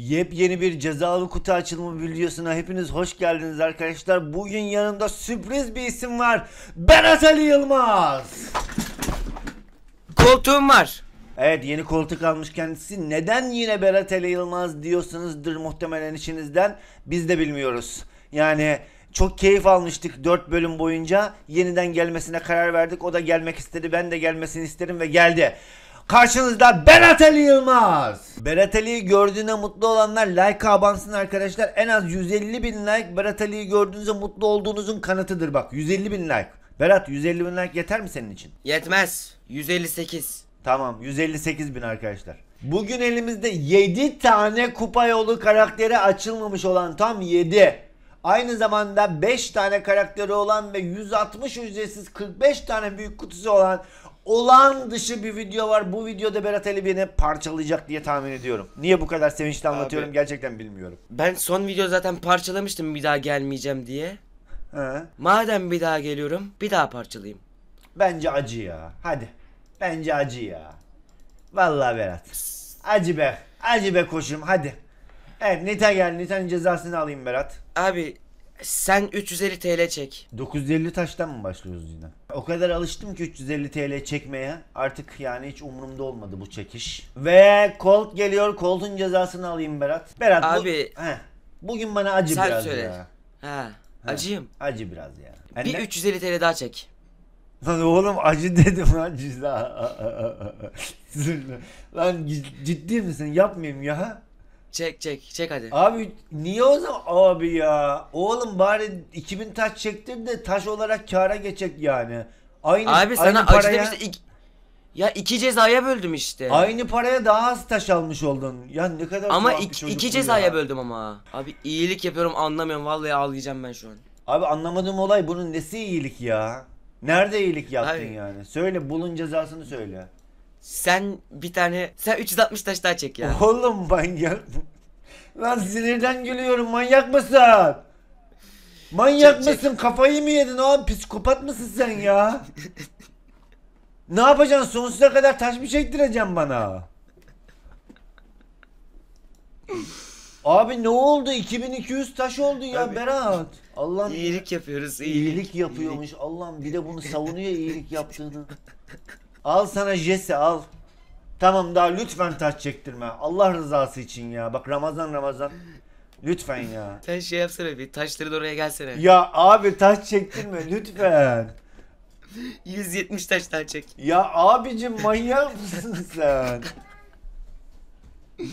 Yepyeni bir cezalı kutu açılımı videosuna hepiniz hoş geldiniz arkadaşlar. Bugün yanımda sürpriz bir isim var. Berat Ali Yılmaz. Koltuğum var. Evet yeni koltuk almış kendisi. Neden yine Berat Ali Yılmaz diyorsunuzdur muhtemelen içinizden. Biz de bilmiyoruz. Yani çok keyif almıştık 4 bölüm boyunca. Yeniden gelmesine karar verdik. O da gelmek istedi. Ben de gelmesini isterim ve geldi. Karşınızda Berat Ali Yılmaz. Berat Ali'yi gördüğüne mutlu olanlar like abansın arkadaşlar. En az 150 bin like Berat Ali'yi gördüğünüzde mutlu olduğunuzun kanıtıdır bak. 150 bin like. Berat 150 bin like yeter mi senin için? Yetmez. 158. Tamam 158 bin arkadaşlar. Bugün elimizde 7 tane kupa yolu karakteri açılmamış olan tam 7. Aynı zamanda 5 tane karakteri olan ve 160 ücretsiz 45 tane büyük kutusu olan Olan dışı bir video var. Bu videoda Berat Ali beni parçalayacak diye tahmin ediyorum. Niye bu kadar sevinçli anlatıyorum Abi. gerçekten bilmiyorum. Ben son video zaten parçalamıştım bir daha gelmeyeceğim diye. He. Madem bir daha geliyorum bir daha parçalayayım. Bence acı ya. Hadi. Bence acı ya. Vallahi Berat. Acı be. Acı be koşum hadi. Evet Nita gel. Nita'nın cezasını alayım Berat. Abi sen 350 TL çek. 950 taştan mı başlıyoruz yine? O kadar alıştım ki 350 TL çekmeye. Artık yani hiç umurumda olmadı bu çekiş. Ve Colt geliyor. Colt'un cezasını alayım Berat. Berat Abi, bu... Heh. Bugün bana acı sen biraz söyle. ya. Ha, acıyım. Acı biraz ya. Yani bir ne? 350 TL daha çek. Lan oğlum acı dedim lan cüzdan. lan ciddi misin? Yapmayayım ya. Çek çek çek hadi. Abi niye o zaman abi ya? Oğlum bari 2000 taş çektir de taş olarak kara geçecek yani. Aynı Abi sana aynı paraya, işte ik- ya iki cezaya böldüm işte. aynı paraya daha az taş almış oldun. Ya ne kadar Ama iki, iki cezaya ya. böldüm ama. Abi iyilik yapıyorum anlamıyorum vallahi ağlayacağım ben şu an. Abi anlamadığım olay bunun nesi iyilik ya? Nerede iyilik yaptın Abi- yani? Söyle bulun cezasını söyle. Sen bir tane sen 360 taş daha çek ya. Oğlum manyak. Lan sinirden gülüyorum manyak mısın? Manyak Çek, çek. mısın? Kafayı mı yedin oğlum? Psikopat mısın sen ya? ne yapacaksın? Sonsuza kadar taş mı çektireceksin bana? Abi ne oldu? 2200 taş oldu ya Abi, Berat. Allah'ım iyilik yapıyoruz. iyilik yapıyormuş. Allah'ım bir de bunu savunuyor iyilik yaptığını. Al sana Jesse al. Tamam daha lütfen taş çektirme. Allah rızası için ya. Bak Ramazan Ramazan. Lütfen ya. Sen şey yapsana bir taşları da oraya gelsene. Ya abi taş çektirme lütfen. 170 taştan çek. Ya abicim manyak mısın sen?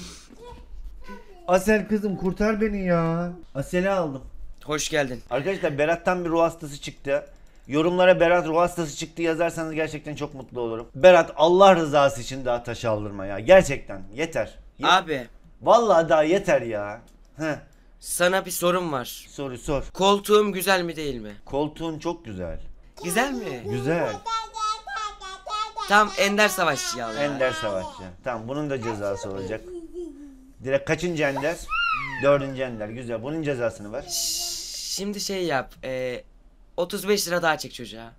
Asel kızım kurtar beni ya. Asel'i aldım. Hoş geldin. Arkadaşlar Berat'tan bir ruh hastası çıktı. Yorumlara Berat ruh çıktı yazarsanız gerçekten çok mutlu olurum. Berat Allah rızası için daha taş aldırma ya. Gerçekten yeter. Ye- Abi Vallahi daha yeter ya. Heh. sana bir sorum var. Soru sor. Koltuğum güzel mi değil mi? Koltuğun çok güzel. Güzel mi? Güzel. Tam Ender Savaşçı ya. Ender Savaşçı. Tamam bunun da cezası olacak. Direkt kaçıncı Ender? Dördüncü Ender. Güzel. Bunun cezasını ver. Şimdi şey yap. E, 35 lira daha çek çocuğa.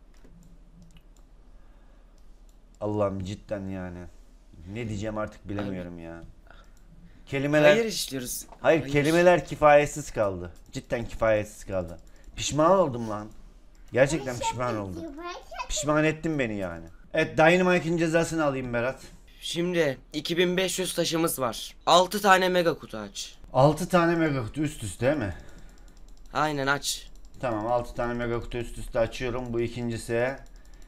Allah'ım cidden yani. Ne diyeceğim artık bilemiyorum ya. Kelimeler Hayır işliyoruz. hayır, Hayır. kelimeler kifayetsiz kaldı. Cidden kifayetsiz kaldı. Pişman oldum lan. Gerçekten pişman oldum. Pişman ettin beni yani. Evet Dynamite'in cezasını alayım Berat. Şimdi 2500 taşımız var. 6 tane mega kutu aç. 6 tane mega kutu üst üste değil mi? Aynen aç. Tamam 6 tane mega kutu üst üste açıyorum. Bu ikincisi.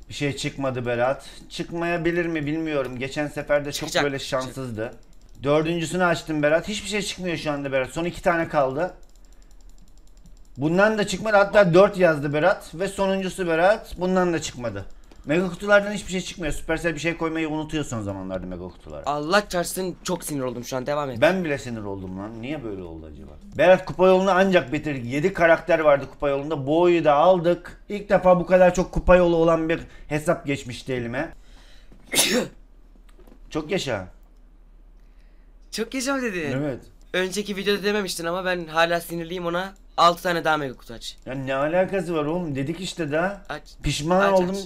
Bir şey çıkmadı Berat. Çıkmayabilir mi bilmiyorum. Geçen sefer de çok böyle şanssızdı. Dördüncüsünü açtım Berat. Hiçbir şey çıkmıyor şu anda Berat. Son iki tane kaldı. Bundan da çıkmadı. Hatta 4 yazdı Berat. Ve sonuncusu Berat. Bundan da çıkmadı. Mega kutulardan hiçbir şey çıkmıyor. Supercell bir şey koymayı unutuyor son zamanlarda mega kutulara. Allah çarpsın çok sinir oldum şu an devam et. Ben bile sinir oldum lan. Niye böyle oldu acaba? Berat kupa yolunu ancak bitirdik. 7 karakter vardı kupa yolunda. Boyu da aldık. İlk defa bu kadar çok kupa yolu olan bir hesap geçmişti elime. çok yaşa. Çok yaşam dedin. Evet. Önceki videoda dememiştin ama ben hala sinirliyim ona. 6 tane daha mega kutu aç. Ya ne alakası var oğlum? Dedik işte daha. Aç. Pişman aç, oldum. Aç.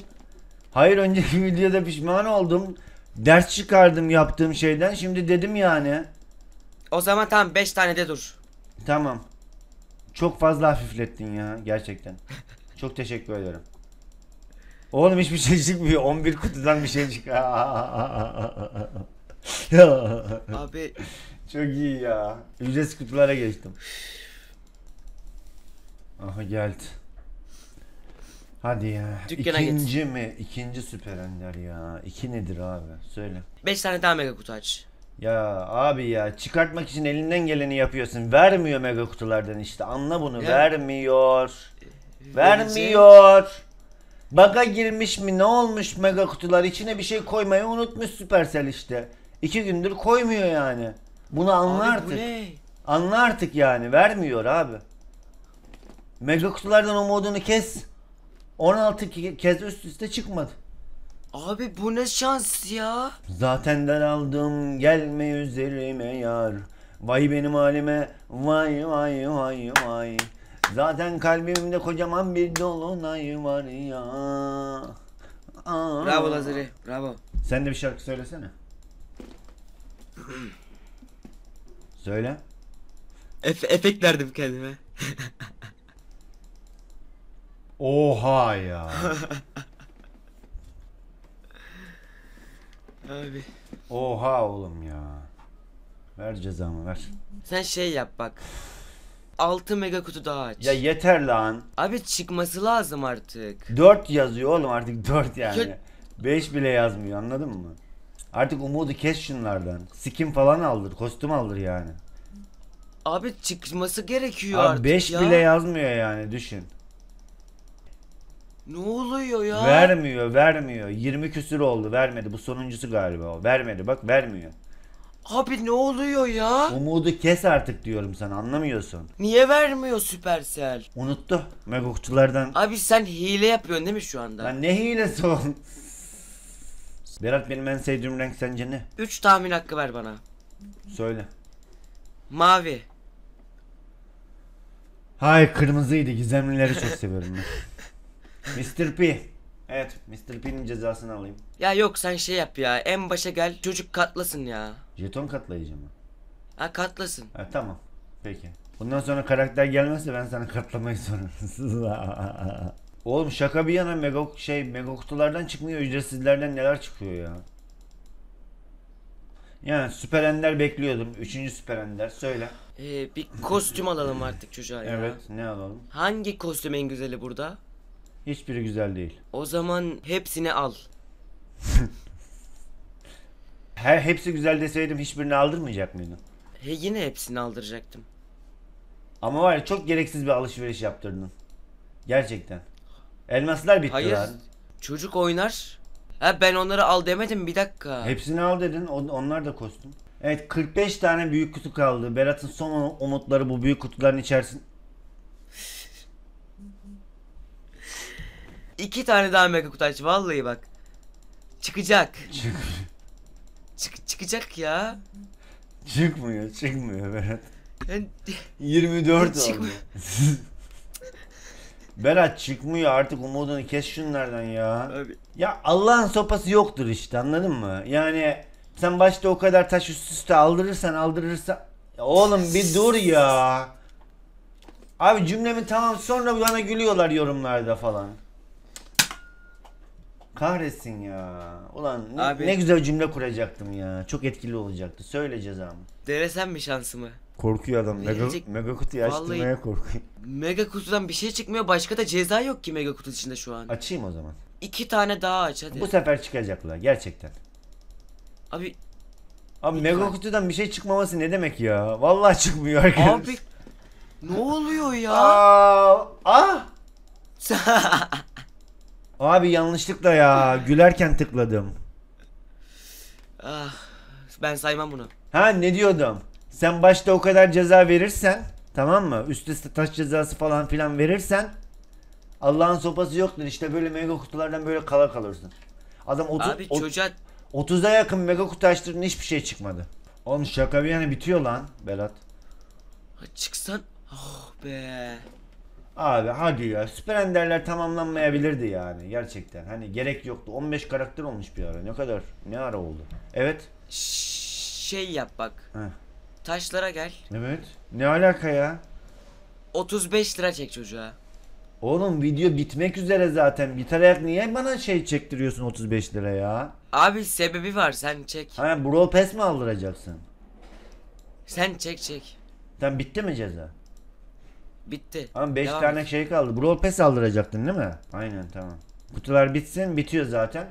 Hayır önceki videoda pişman oldum. Ders çıkardım yaptığım şeyden. Şimdi dedim yani. O zaman tamam 5 tane de dur. Tamam. Çok fazla hafiflettin ya gerçekten. Çok teşekkür ederim. Oğlum hiçbir şey çıkmıyor. 11 kutudan bir şey çıkıyor. Abi. Çok iyi ya. Ücretsiz kutulara geçtim. Aha geldi. Hadi ya. Dükkana İkinci git. mi? İkinci süper ender ya. İki nedir abi? Söyle. Beş tane daha mega kutu aç. Ya abi ya çıkartmak için elinden geleni yapıyorsun. Vermiyor mega kutulardan işte. Anla bunu. Ya. Vermiyor. Vermiyor. Baga girmiş mi ne olmuş mega kutular İçine bir şey koymayı unutmuş Supercell işte. İki gündür koymuyor yani. Bunu anla abi, artık. Anla artık yani vermiyor abi. Mega kutulardan umudunu kes. 16 kez üst üste çıkmadı. Abi bu ne şans ya? Zaten daraldım gelme üzerime yar. Vay benim halime vay vay vay vay. Zaten kalbimde kocaman bir dolunay var ya. Aa. Bravo Lazeri bravo. Sen de bir şarkı söylesene. Söyle. Efe efekt verdim kendime. Oha ya. Abi. Oha oğlum ya. Ver cezamı ver. Sen şey yap bak. 6 mega kutu daha aç. Ya yeter lan. Abi çıkması lazım artık. 4 yazıyor oğlum artık 4 yani. Ya... 5 bile yazmıyor anladın mı? Artık umudu kes şunlardan. Skin falan aldır, kostüm aldır yani. Abi çıkması gerekiyor Abi artık 5 ya. bile yazmıyor yani düşün. Ne oluyor ya? Vermiyor vermiyor. 20 küsür oldu vermedi. Bu sonuncusu galiba o. Vermedi bak vermiyor. Abi ne oluyor ya? Umudu kes artık diyorum sana anlamıyorsun. Niye vermiyor Supercell? Unuttu. Megokçulardan. Abi sen hile yapıyorsun değil mi şu anda? Ben ne hilesi o? Berat benim en sevdiğim renk sence ne? 3 tahmin hakkı ver bana. Söyle. Mavi. Hayır kırmızıydı. Gizemlileri çok seviyorum ben. Mr. P. Evet Mr. P'nin cezasını alayım. Ya yok sen şey yap ya. En başa gel çocuk katlasın ya. Jeton katlayıcı mı? Ha katlasın. Ha, tamam. Peki. Bundan sonra karakter gelmezse ben sana katlamayı sorarım. Oğlum şaka bir yana mega şey mega çıkmıyor ücretsizlerden neler çıkıyor ya. Yani süper ender bekliyordum. Üçüncü süper ender söyle. Ee, bir kostüm alalım artık çocuğa ya. Evet ne alalım? Hangi kostüm en güzeli burada? Hiçbiri güzel değil. O zaman hepsini al. Her hepsi güzel deseydim hiçbirini aldırmayacak mıydın? He, yine hepsini aldıracaktım. Ama var ya çok gereksiz bir alışveriş yaptırdın. Gerçekten. Elmaslar bitti Hayır. lan. Çocuk oynar. Ha ben onları al demedim bir dakika. Hepsini al dedin. onlar da kostüm. Evet 45 tane büyük kutu kaldı. Berat'ın son umutları bu büyük kutuların içerisinde İki tane daha mega kutu Vallahi bak. Çıkacak. Çık. Çık çıkacak ya. Çıkmıyor, çıkmıyor Berat. Yani, 24 çıkm oldu. Berat çıkmıyor artık umudunu kes şunlardan ya. Abi. Ya Allah'ın sopası yoktur işte anladın mı? Yani sen başta o kadar taş üst üste aldırırsan aldırırsan ya oğlum bir dur ya. Abi cümlemi tamam sonra bana gülüyorlar yorumlarda falan. Kahretsin ya. Ulan ne, Abi- ne güzel cümle kuracaktım ya. Çok etkili olacaktı. Söyle cezamı. Denesem mi şansımı? Korkuyor adam. Mega, Verilecek- mega kutuyu açtırmaya korkuyor. Mega kutudan bir şey çıkmıyor. Başka da ceza yok ki mega kutu içinde şu an. Açayım o zaman. İki tane daha aç hadi. Bu sefer çıkacaklar gerçekten. Abi Abi mega kutudan bir şey çıkmaması ne demek ya? Vallahi çıkmıyor arkadaşlar. abi ne oluyor ya? Aa, ah! Abi yanlışlıkla ya gülerken tıkladım. Ah, ben saymam bunu. Ha ne diyordum? Sen başta o kadar ceza verirsen tamam mı? Üst üste taş cezası falan filan verirsen Allah'ın sopası yoktur. İşte böyle mega kutulardan böyle kala kalırsın. Adam 30 Abi çocuğa 30'a yakın mega kutu açtırdın hiçbir şey çıkmadı. Oğlum şaka bir yani bitiyor lan Berat. Çıksan. Oh be. Abi hadi ya. Splenderler tamamlanmayabilirdi yani gerçekten. Hani gerek yoktu. 15 karakter olmuş bir ara. Ne kadar? Ne ara oldu? Evet. Şey yap bak. Heh. Taşlara gel. Evet. Ne alaka ya? 35 lira çek çocuğa. Oğlum video bitmek üzere zaten. Biterek niye bana şey çektiriyorsun 35 lira ya? Abi sebebi var sen çek. Ha bro Pass mi aldıracaksın? Sen çek çek. Sen bitti mi ceza? Bitti. Ama 5 tane et. şey kaldı. Brawl Pass aldıracaktın değil mi? Aynen tamam. Kutular bitsin. Bitiyor zaten.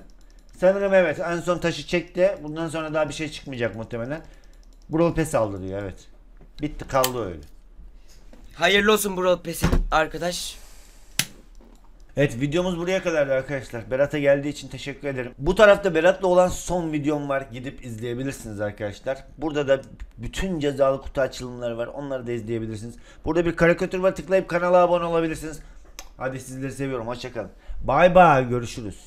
Sanırım evet. En son taşı çekti. Bundan sonra daha bir şey çıkmayacak muhtemelen. Brawl Pass aldırıyor evet. Bitti kaldı öyle. Hayırlı olsun Brawl Pass'in arkadaş. Evet videomuz buraya kadardı arkadaşlar. Berat'a geldiği için teşekkür ederim. Bu tarafta Berat'la olan son videom var. Gidip izleyebilirsiniz arkadaşlar. Burada da bütün cezalı kutu açılımları var. Onları da izleyebilirsiniz. Burada bir karikatür var. Tıklayıp kanala abone olabilirsiniz. Hadi sizleri seviyorum. Hoşçakalın. Bay bay. Görüşürüz.